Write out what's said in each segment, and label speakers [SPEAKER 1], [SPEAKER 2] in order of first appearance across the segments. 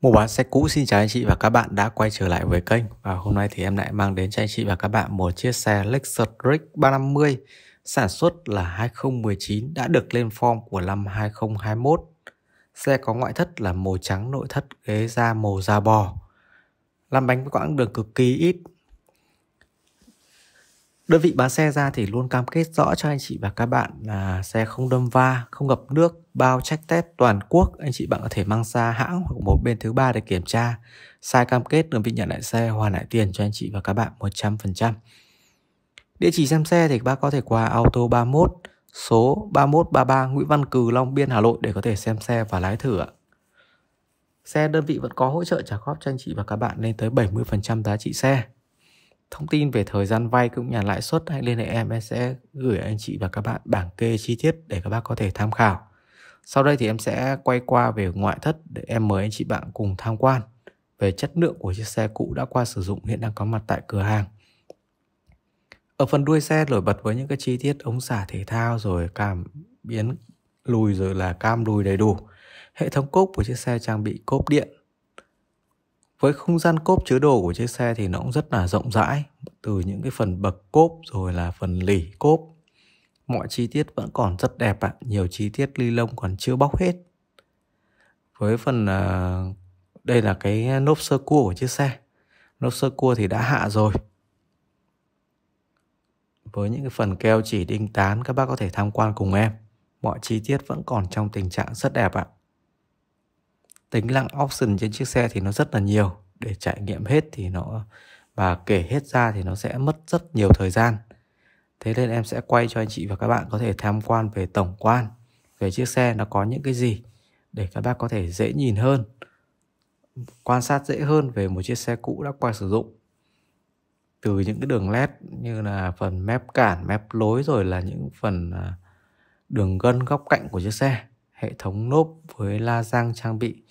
[SPEAKER 1] Mua bán xe cũ xin chào anh chị và các bạn đã quay trở lại với kênh Và hôm nay thì em lại mang đến cho anh chị và các bạn một chiếc xe Lexus RX 350 Sản xuất là 2019 đã được lên form của năm 2021 Xe có ngoại thất là màu trắng nội thất ghế da màu da bò Làm bánh với quãng đường cực kỳ ít Đơn vị bán xe ra thì luôn cam kết rõ cho anh chị và các bạn là xe không đâm va, không ngập nước, bao check test toàn quốc. Anh chị bạn có thể mang ra hãng hoặc một bên thứ ba để kiểm tra. Sai cam kết đơn vị nhận lại xe hoàn lại tiền cho anh chị và các bạn 100%. Địa chỉ xem xe thì các bác có thể qua Auto 31 số 3133 Nguyễn Văn Cừ, Long Biên, Hà Nội để có thể xem xe và lái thử ạ. Xe đơn vị vẫn có hỗ trợ trả góp cho anh chị và các bạn lên tới 70% giá trị xe. Thông tin về thời gian vay cũng như lãi suất hãy liên hệ em, em sẽ gửi anh chị và các bạn bảng kê chi tiết để các bác có thể tham khảo. Sau đây thì em sẽ quay qua về ngoại thất để em mời anh chị bạn cùng tham quan về chất lượng của chiếc xe cũ đã qua sử dụng hiện đang có mặt tại cửa hàng. Ở phần đuôi xe nổi bật với những cái chi tiết ống xả thể thao rồi cảm biến lùi rồi là cam lùi đầy đủ. Hệ thống cốp của chiếc xe trang bị cốp điện với không gian cốp chứa đồ của chiếc xe thì nó cũng rất là rộng rãi từ những cái phần bậc cốp rồi là phần lỉ cốp mọi chi tiết vẫn còn rất đẹp ạ nhiều chi tiết ly lông còn chưa bóc hết với phần à, đây là cái nốt sơ cua của chiếc xe nốt sơ cua thì đã hạ rồi với những cái phần keo chỉ đinh tán các bác có thể tham quan cùng em mọi chi tiết vẫn còn trong tình trạng rất đẹp ạ à tính năng option trên chiếc xe thì nó rất là nhiều để trải nghiệm hết thì nó và kể hết ra thì nó sẽ mất rất nhiều thời gian thế nên em sẽ quay cho anh chị và các bạn có thể tham quan về tổng quan về chiếc xe nó có những cái gì để các bác có thể dễ nhìn hơn quan sát dễ hơn về một chiếc xe cũ đã qua sử dụng từ những cái đường led như là phần mép cản mép lối rồi là những phần à, đường gân góc cạnh của chiếc xe hệ thống lốp với la răng trang bị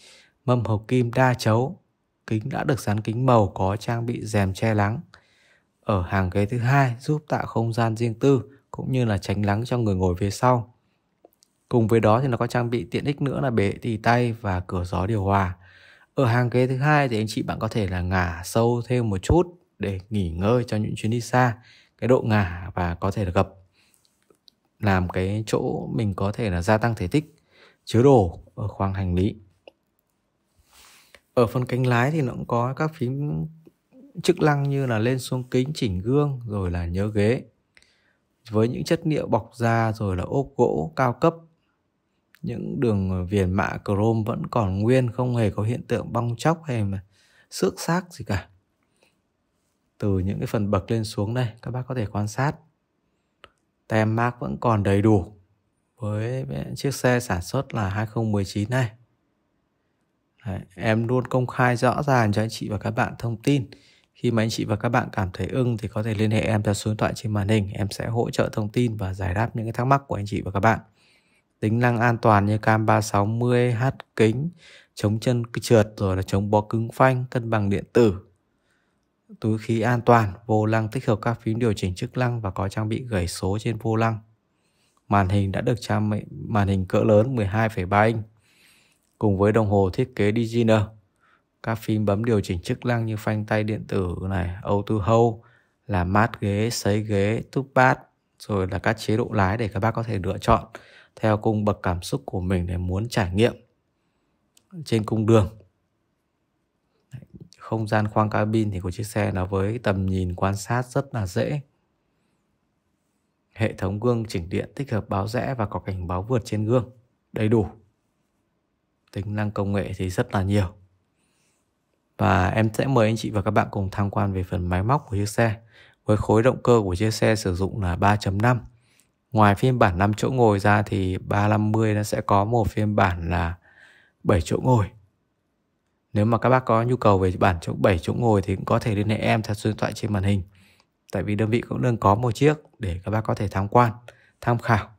[SPEAKER 1] mâm hộp kim đa chấu, kính đã được dán kính màu có trang bị rèm che nắng. Ở hàng ghế thứ hai giúp tạo không gian riêng tư cũng như là tránh nắng cho người ngồi phía sau. Cùng với đó thì nó có trang bị tiện ích nữa là bế tì tay và cửa gió điều hòa. Ở hàng ghế thứ hai thì anh chị bạn có thể là ngả sâu thêm một chút để nghỉ ngơi cho những chuyến đi xa. Cái độ ngả và có thể là gập làm cái chỗ mình có thể là gia tăng thể tích chứa đồ ở khoang hành lý ở phần cánh lái thì nó cũng có các phím chức năng như là lên xuống kính chỉnh gương rồi là nhớ ghế với những chất liệu bọc da rồi là ốp gỗ cao cấp những đường viền mạ chrome vẫn còn nguyên không hề có hiện tượng bong chóc hay mà xước xác gì cả từ những cái phần bậc lên xuống đây các bác có thể quan sát tem mark vẫn còn đầy đủ với chiếc xe sản xuất là 2019 này. Đấy, em luôn công khai rõ ràng cho anh chị và các bạn thông tin. Khi mà anh chị và các bạn cảm thấy ưng thì có thể liên hệ em theo số điện thoại trên màn hình. Em sẽ hỗ trợ thông tin và giải đáp những cái thắc mắc của anh chị và các bạn. Tính năng an toàn như cam 360, h kính, chống chân trượt rồi là chống bó cứng phanh, cân bằng điện tử. Túi khí an toàn, vô lăng tích hợp các phím điều chỉnh chức năng và có trang bị gẩy số trên vô lăng. Màn hình đã được trang bị màn hình cỡ lớn 12,3 inch cùng với đồng hồ thiết kế designer. Các phím bấm điều chỉnh chức năng như phanh tay điện tử này, auto hold, là mát ghế, sấy ghế, túc bát, rồi là các chế độ lái để các bác có thể lựa chọn theo cung bậc cảm xúc của mình để muốn trải nghiệm trên cung đường không gian khoang cabin thì của chiếc xe nó với tầm nhìn quan sát rất là dễ hệ thống gương chỉnh điện tích hợp báo rẽ và có cảnh báo vượt trên gương. Đầy đủ. Tính năng công nghệ thì rất là nhiều. Và em sẽ mời anh chị và các bạn cùng tham quan về phần máy móc của chiếc xe. Với khối động cơ của chiếc xe sử dụng là 3.5. Ngoài phiên bản 5 chỗ ngồi ra thì 350 nó sẽ có một phiên bản là 7 chỗ ngồi. Nếu mà các bác có nhu cầu về bản chỗ 7 chỗ ngồi thì cũng có thể liên hệ em theo số điện thoại trên màn hình tại vì đơn vị cũng đang có một chiếc để các bác có thể tham quan tham khảo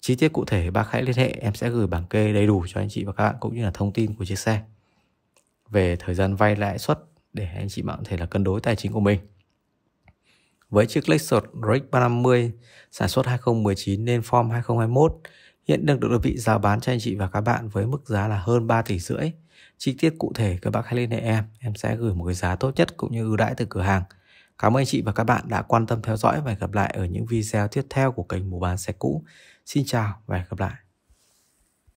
[SPEAKER 1] chi tiết cụ thể bác hãy liên hệ em sẽ gửi bảng kê đầy đủ cho anh chị và các bạn cũng như là thông tin của chiếc xe về thời gian vay lãi suất để anh chị bạn có thể là cân đối tài chính của mình với chiếc Lexus RX 350 sản xuất 2019 nên form 2021 hiện đang được đơn vị giao bán cho anh chị và các bạn với mức giá là hơn 3 tỷ rưỡi. Chi tiết cụ thể các bác hãy liên hệ em, em sẽ gửi một cái giá tốt nhất cũng như ưu đãi từ cửa hàng Cảm ơn anh chị và các bạn đã quan tâm theo dõi và hẹn gặp lại ở những video tiếp theo của kênh Mù Bán Xe Cũ. Xin chào và hẹn gặp lại.